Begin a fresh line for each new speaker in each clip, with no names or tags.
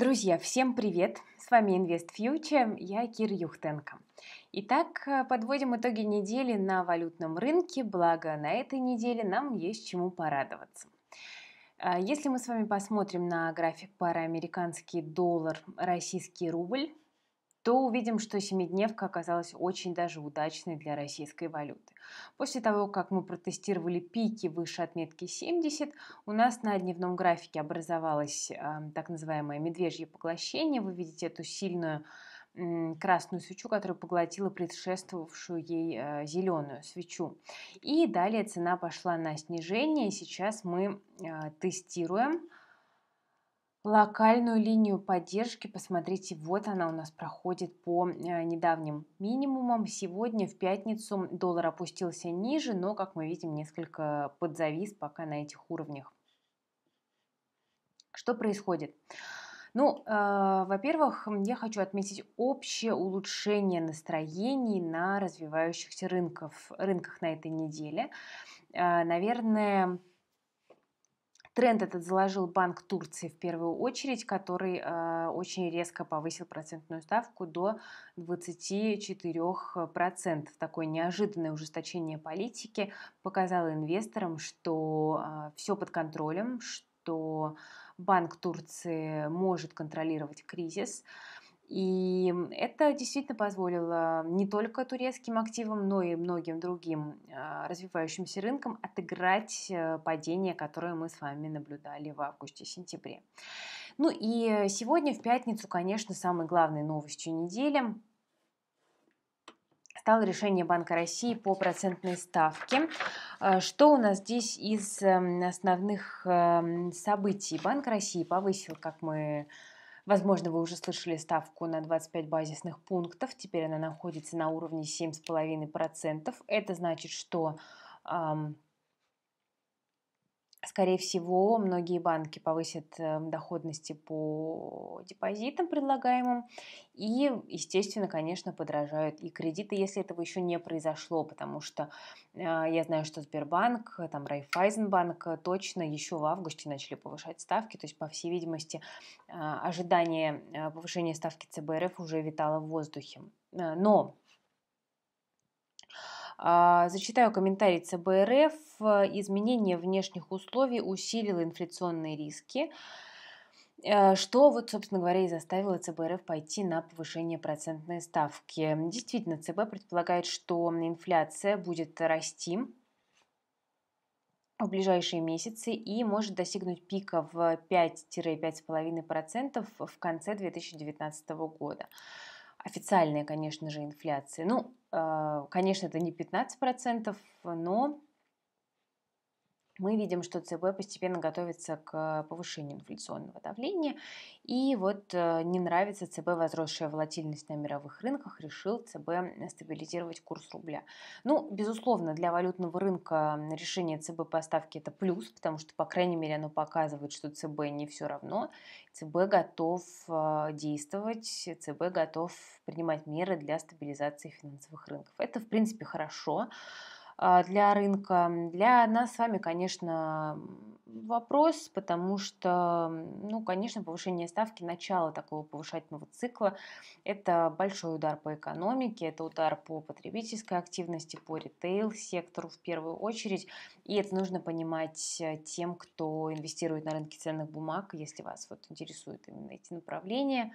Друзья, всем привет! С вами Invest Future, я Кир Юхтенко. Итак, э, подводим итоги недели на валютном рынке, благо на этой неделе нам есть чему порадоваться. Э, если мы с вами посмотрим на график пары американский доллар, российский рубль, то увидим, что семидневка оказалась очень даже удачной для российской валюты. После того, как мы протестировали пики выше отметки 70, у нас на дневном графике образовалось э, так называемое медвежье поглощение. Вы видите эту сильную красную свечу, которая поглотила предшествовавшую ей э, зеленую свечу. И далее цена пошла на снижение. Сейчас мы э, тестируем Локальную линию поддержки, посмотрите, вот она у нас проходит по э, недавним минимумам. Сегодня в пятницу доллар опустился ниже, но, как мы видим, несколько подзавис пока на этих уровнях. Что происходит? Ну, э, во-первых, я хочу отметить общее улучшение настроений на развивающихся рынках рынках на этой неделе. Э, наверное, Тренд этот заложил Банк Турции в первую очередь, который э, очень резко повысил процентную ставку до 24%. Такое неожиданное ужесточение политики показало инвесторам, что э, все под контролем, что Банк Турции может контролировать кризис. И это действительно позволило не только турецким активам, но и многим другим а, развивающимся рынкам отыграть э, падение, которое мы с вами наблюдали в августе-сентябре. Ну и сегодня, в пятницу, конечно, самой главной новостью недели стало решение Банка России по процентной ставке. А, что у нас здесь из эм, основных эм, событий? Банк России повысил, как мы Возможно, вы уже слышали ставку на 25 базисных пунктов. Теперь она находится на уровне 7,5%. Это значит, что эм, Скорее всего, многие банки повысят эм, доходности по депозитам предлагаемым и, естественно, конечно, подражают и кредиты, если этого еще не произошло, потому что э, я знаю, что Сбербанк, э, там Райфайзенбанк э, точно еще в августе начали повышать ставки, то есть, по всей видимости, а, э, ожидание повышения ставки ЦБРФ уже витало в воздухе. Э, но а, зачитаю комментарий ЦБРФ. Изменение внешних условий усилило инфляционные риски э, что вот, собственно говоря, и заставило ЦБРФ пойти на повышение процентной ставки. Действительно, ЦБ предполагает, что инфляция будет расти в ближайшие месяцы и может достигнуть пика в 5-5,5% в конце 2019 года. Официальная, конечно же, инфляция. Ну, Э, конечно, это не 15%, но мы видим, что ЦБ постепенно готовится к повышению инфляционного давления. И вот э, не нравится ЦБ возросшая волатильность на мировых рынках, решил ЦБ э, стабилизировать курс рубля. Ну, безусловно, для валютного рынка решение ЦБ по ставке это плюс, потому что, по крайней мере, оно показывает, что ЦБ не все равно. ЦБ готов э, действовать, ЦБ готов принимать меры для стабилизации финансовых рынков. Это, в принципе, хорошо. Хорошо. А, для рынка. Для нас с вами, конечно, вопрос, потому что, ну, конечно, повышение ставки, начало такого повышательного цикла – это большой удар по экономике, это удар по потребительской активности, по ритейл-сектору в первую очередь. И это нужно понимать э, тем, кто инвестирует на рынке ценных бумаг, если вас вот интересуют именно эти направления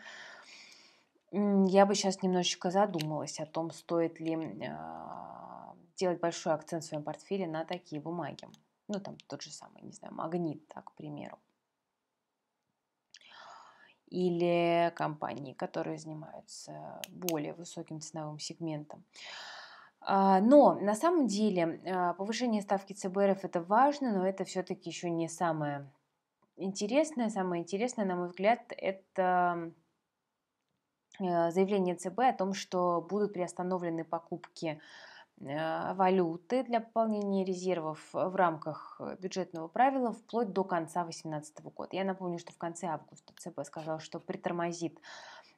я бы сейчас немножечко задумалась о том, стоит ли а, делать большой акцент в своем портфеле на такие бумаги. Ну, там тот же самый, не знаю, магнит, так, к примеру. Или компании, которые занимаются более высоким ценовым сегментом. А, но на самом деле а, повышение ставки ЦБРФ это важно, но это все-таки еще не самое интересное. Самое интересное, на мой взгляд, это э, заявление ЦБ о том, что будут приостановлены покупки Э, валюты для пополнения резервов э, в рамках э, бюджетного правила вплоть до конца 2018 года. Я напомню, что в конце августа ЦБ сказал, что притормозит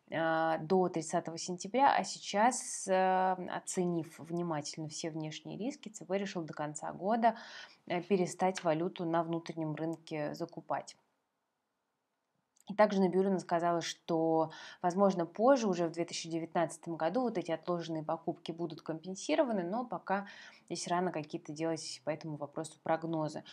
до 30 сентября, а сейчас, оценив внимательно все внешние риски, ЦБ решил до конца года перестать валюту на внутреннем рынке закупать. И также Набиулина сказала, что, возможно, позже, уже в 2019 году, вот эти отложенные покупки будут компенсированы, но пока здесь рано какие-то делать по этому вопросу прогнозы.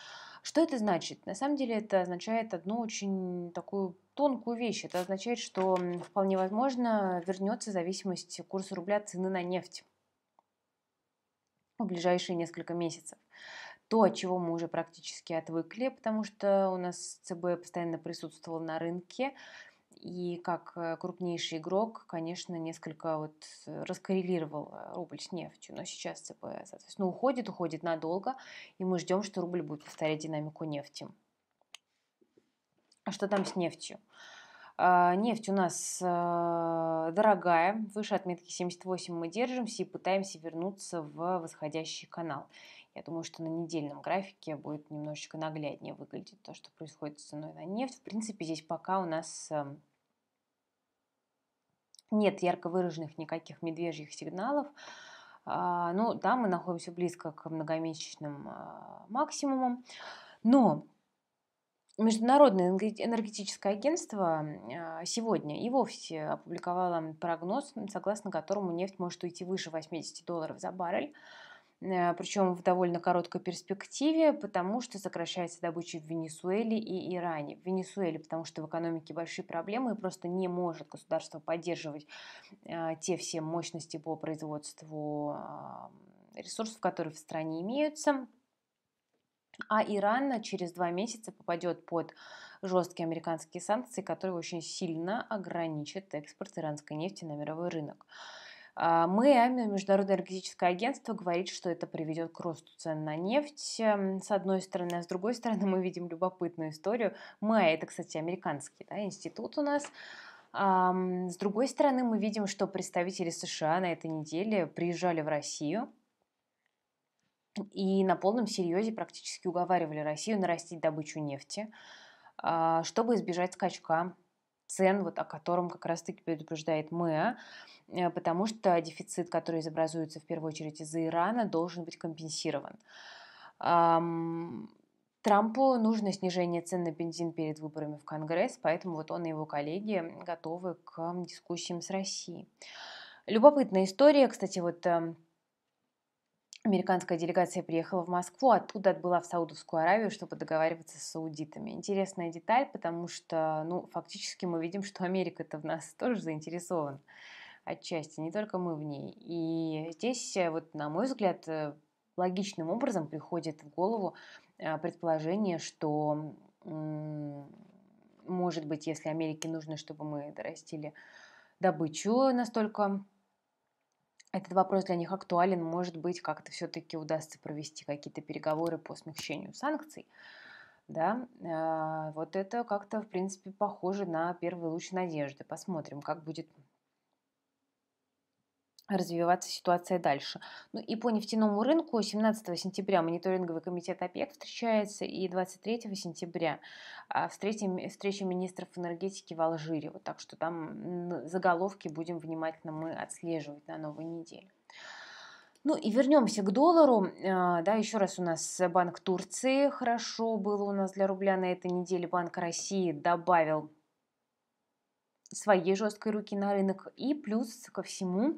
Что это значит? На самом деле это означает одну очень такую тонкую вещь. Это означает, что вполне возможно вернется зависимость курса рубля от цены на нефть в ближайшие несколько месяцев то, от чего мы уже практически отвыкли, потому что у нас ЦБ постоянно присутствовал на рынке, и как э, крупнейший игрок, конечно, несколько вот э, раскоррелировал э, рубль с нефтью. Но сейчас ЦБ, соответственно, уходит, уходит надолго, и мы ждем, что рубль будет повторять динамику нефти. А что там с нефтью? А, нефть у нас дорогая, выше отметки 78 мы держимся и пытаемся вернуться в восходящий канал. Я думаю, что на недельном графике будет немножечко нагляднее выглядеть то, что происходит с ценой на нефть. В принципе, здесь пока у нас эм, нет ярко выраженных никаких медвежьих сигналов. А, ну, да, мы находимся близко к многомесячным а, максимумам. Но Международное энергетическое агентство а, сегодня и вовсе опубликовало прогноз, согласно которому нефть может уйти выше 80 долларов за баррель. Э, причем в довольно короткой перспективе, потому что сокращается добыча в Венесуэле и Иране. В Венесуэле, потому что в экономике большие проблемы и просто не может государство поддерживать э, те все мощности по производству а, ресурсов, которые в стране имеются. А Иран через два месяца попадет под жесткие американские санкции, которые очень сильно ограничат экспорт иранской нефти на мировой рынок. А, мы АМИ Международное энергетическое агентство, говорит, что это приведет к росту цен на нефть, эм, с одной стороны. А с другой стороны, мы видим любопытную историю. Мы а это, кстати, американский да, институт у нас, с другой стороны, мы видим, что представители США на этой неделе приезжали в Россию и на полном серьезе практически уговаривали Россию нарастить добычу нефти, а, чтобы избежать скачка цен, вот о котором как раз-таки предупреждает МЭА, э, потому что дефицит, который образуется в первую очередь из-за Ирана, должен быть компенсирован. Трампу нужно снижение цен на бензин перед выборами в Конгресс, поэтому вот он и его коллеги готовы к дискуссиям с Россией. Любопытная история, кстати, вот эм, Американская делегация приехала в Москву, оттуда отбыла в Саудовскую Аравию, чтобы договариваться с саудитами. Интересная деталь, потому что, ну, фактически мы видим, что Америка-то в нас тоже заинтересована отчасти, не только мы в ней. И здесь, э, вот, на мой взгляд, э, логичным образом приходит в голову э, предположение, что, может быть, если Америке нужно, чтобы мы дорастили добычу настолько этот вопрос для них актуален, может быть, как-то все-таки удастся провести какие-то переговоры по смягчению санкций. Да, а, вот это как-то, в принципе, похоже на первый луч надежды. Посмотрим, как будет развиваться ситуация дальше. Ну и по нефтяному рынку 17 сентября мониторинговый комитет ОПЕК встречается и 23 сентября а, встреча, встреча министров энергетики в Алжире. Вот так что там заголовки будем внимательно мы отслеживать на новой неделе. Ну и вернемся к доллару. А, да, еще раз у нас Банк Турции хорошо было у нас для рубля на этой неделе. Банк России добавил своей жесткой руки на рынок. И плюс ко всему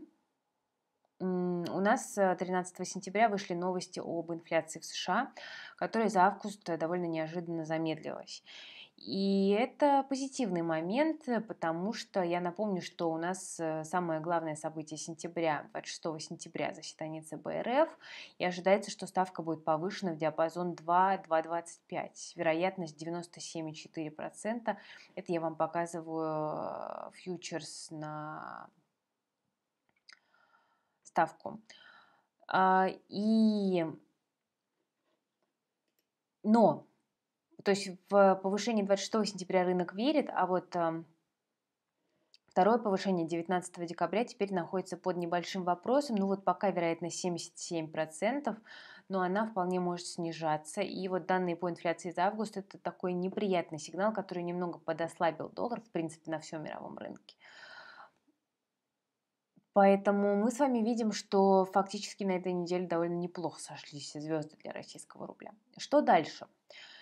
у нас 13 э, сентября вышли новости об инфляции в США, которая за август довольно неожиданно замедлилась. И это позитивный момент, э, потому что я напомню, что у нас э, самое главное событие сентября, 26 сентября, заседание ЦБ РФ, и ожидается, что ставка будет повышена в диапазон 2-2,25, вероятность 97,4%. Это я вам показываю фьючерс на ставку. А, и... Но, то есть в повышении 26 сентября рынок верит, а вот эм, второе повышение 19 декабря теперь находится под небольшим вопросом. Ну вот пока вероятность 77%, но она вполне может снижаться. И вот данные по инфляции за август – это такой неприятный сигнал, который немного подослабил доллар, в принципе, на всем мировом рынке. Поэтому мы с вами видим, что фактически на этой неделе довольно неплохо сошлись звезды для российского рубля. Что дальше?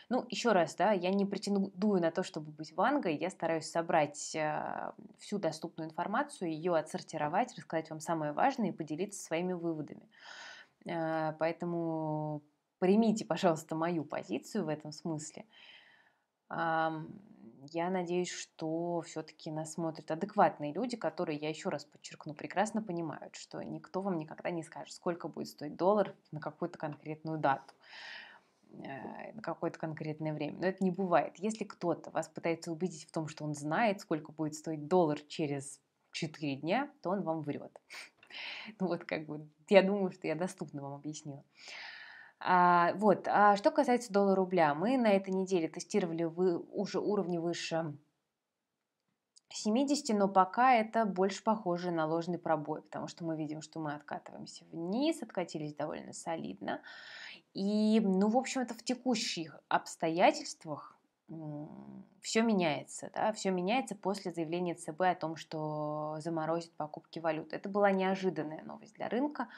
Ну, еще раз, да, я не претендую на то, чтобы быть Вангой, я стараюсь собрать э, всю доступную информацию, ее отсортировать, рассказать вам самое важное и поделиться своими выводами. Э, поэтому примите, пожалуйста, мою позицию в этом смысле. Я надеюсь, что все-таки нас смотрят адекватные люди, которые, я еще раз подчеркну, прекрасно понимают, что никто вам никогда не скажет, сколько будет стоить доллар на какую-то конкретную дату э, на какое-то конкретное время. Но это не бывает. Если кто-то вас пытается убедить в том, что он знает, сколько будет стоить доллар через 4 дня, то он вам врет. Ну вот как бы, я думаю, что я доступно вам объяснила. А, вот. А что касается доллара рубля, мы на этой неделе тестировали вы, уже уровни выше 70, но пока это больше похоже на ложный пробой, потому что мы видим, что мы откатываемся вниз, откатились довольно солидно. И, ну, в общем-то, в текущих обстоятельствах все меняется, да, все меняется после заявления ЦБ о том, что заморозит покупки валют. Это была неожиданная новость для рынка,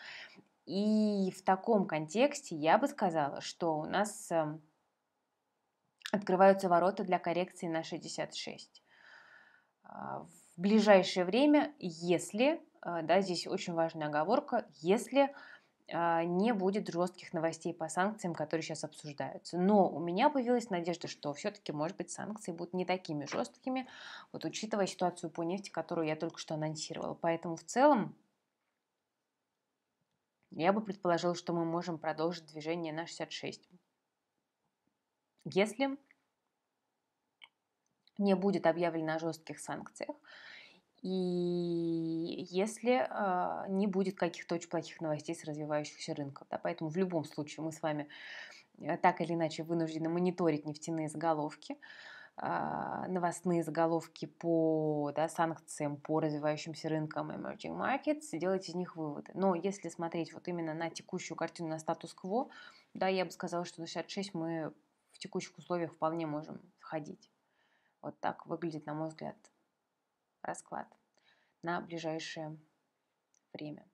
и в таком контексте я бы сказала, что у нас эм, открываются ворота для коррекции на 66. А, в ближайшее время, если, а, да, здесь очень важная оговорка, если а, не будет жестких новостей по санкциям, которые сейчас обсуждаются. Но у меня появилась надежда, что все-таки, может быть, санкции будут не такими жесткими, вот учитывая ситуацию по нефти, которую я только что анонсировала. Поэтому в целом я бы предположил, что мы можем продолжить движение на 66. Если не будет объявлено о жестких санкциях, и если э, не будет каких-то очень плохих новостей с развивающихся рынков. Да, поэтому в любом случае мы с вами э, так или иначе вынуждены мониторить нефтяные заголовки. Э, а, новостные заголовки по да, санкциям по развивающимся рынкам emerging markets делать из них выводы. Но если смотреть вот именно на текущую картину, на статус-кво, да, я бы сказала, что на 66 мы в текущих условиях вполне можем входить. Вот так выглядит, на мой взгляд, расклад на ближайшее время.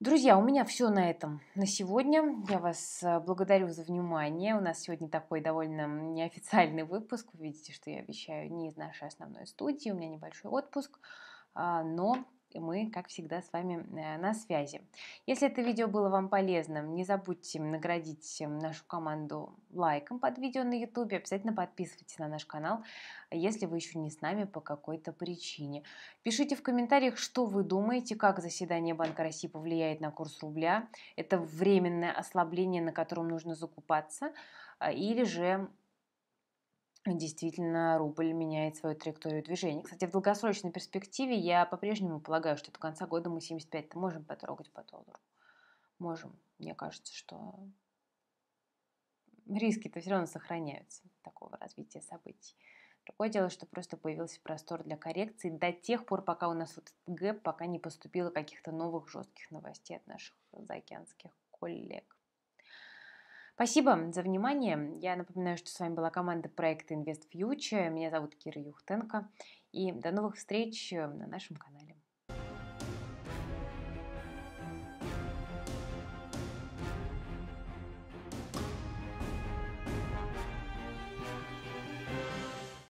Друзья, у меня все на этом на сегодня. Я вас э, благодарю за внимание. У нас сегодня такой довольно неофициальный выпуск. Вы видите, что я обещаю не из нашей основной студии. У меня небольшой отпуск, а, но и мы, как всегда, с вами э, на связи. Если это видео было вам полезным, не забудьте наградить э, нашу команду лайком под видео на YouTube. Обязательно подписывайтесь на наш канал, если вы еще не с нами по какой-то причине. Пишите в комментариях, что вы думаете, как заседание Банка России повлияет на курс рубля. Это временное ослабление, на котором нужно закупаться, э, или же действительно рубль меняет свою траекторию движения. Кстати, в долгосрочной перспективе я по-прежнему полагаю, что до конца года мы 75 можем потрогать по доллару. Можем. Мне кажется, что риски-то все равно сохраняются такого развития событий. Другое дело, что просто появился простор для коррекции до тех пор, пока у нас вот гэп, пока не поступило каких-то новых жестких новостей от наших заокеанских коллег. Спасибо за внимание. Я напоминаю, что с вами была команда проекта Invest InvestFuture. Меня зовут Кира Юхтенко. И до новых встреч э, на нашем канале.